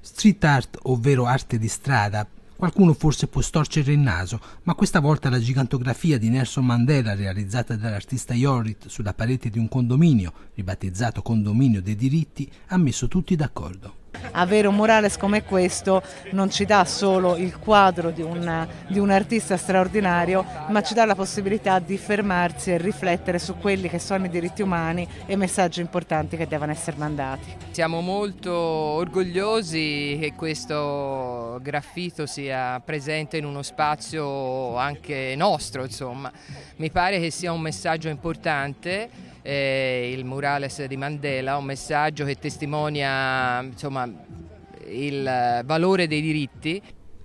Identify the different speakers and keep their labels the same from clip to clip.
Speaker 1: Street art, ovvero arte di strada, Qualcuno forse può storcere il naso, ma questa volta la gigantografia di Nelson Mandela realizzata dall'artista Yorit sulla parete di un condominio, ribattezzato Condominio dei diritti, ha messo tutti d'accordo
Speaker 2: avere un Morales come questo non ci dà solo il quadro di, una, di un artista straordinario, ma ci dà la possibilità di fermarsi e riflettere su quelli che sono i diritti umani e messaggi importanti che devono essere mandati.
Speaker 3: Siamo molto orgogliosi che questo graffito sia presente in uno spazio anche nostro, insomma. Mi pare che sia un messaggio importante eh, il murales di Mandela, un messaggio che testimonia insomma, il valore dei diritti.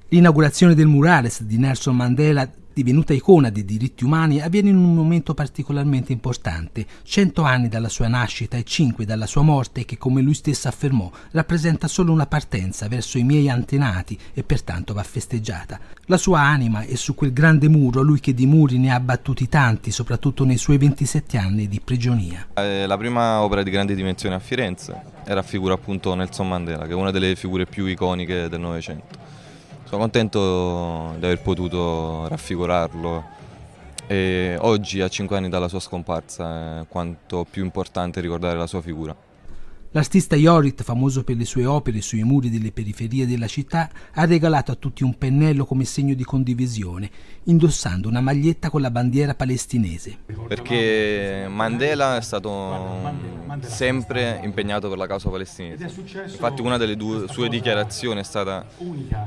Speaker 1: L'inaugurazione del murales di Nelson Mandela Divenuta icona dei diritti umani, avviene in un momento particolarmente importante, cento anni dalla sua nascita e cinque dalla sua morte che, come lui stesso affermò, rappresenta solo una partenza verso i miei antenati e pertanto va festeggiata. La sua anima è su quel grande muro, lui che di muri ne ha battuti tanti, soprattutto nei suoi 27 anni di prigionia.
Speaker 4: Eh, la prima opera di grande dimensione a Firenze e raffigura appunto Nelson Mandela, che è una delle figure più iconiche del Novecento sono contento di aver potuto raffigurarlo e oggi a 5 anni dalla sua scomparsa è quanto più importante ricordare la sua figura.
Speaker 1: L'artista Iorit, famoso per le sue opere sui muri delle periferie della città, ha regalato a tutti un pennello come segno di condivisione, indossando una maglietta con la bandiera palestinese.
Speaker 4: Perché Mandela è stato sempre impegnato per la causa palestinese. Infatti una delle due sue dichiarazioni è stata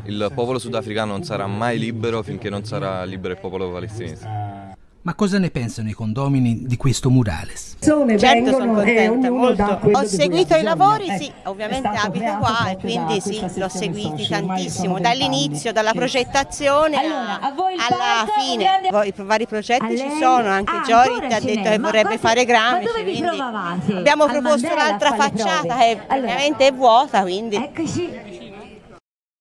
Speaker 4: il popolo sudafricano non sarà mai libero finché non sarà libero il popolo palestinese.
Speaker 1: Ma cosa ne pensano i condomini di questo murales? Sono certo, sono eh, contenta molto. Ho seguito i eh, lavori, sì,
Speaker 2: ovviamente abito qua e quindi sì, l'ho seguito tantissimo, dall'inizio, dalla progettazione alla fine. I vari progetti ci sono, anche ah, Giorit ha detto che vorrebbe fare Gramsci, abbiamo proposto un'altra facciata che ovviamente è vuota, quindi...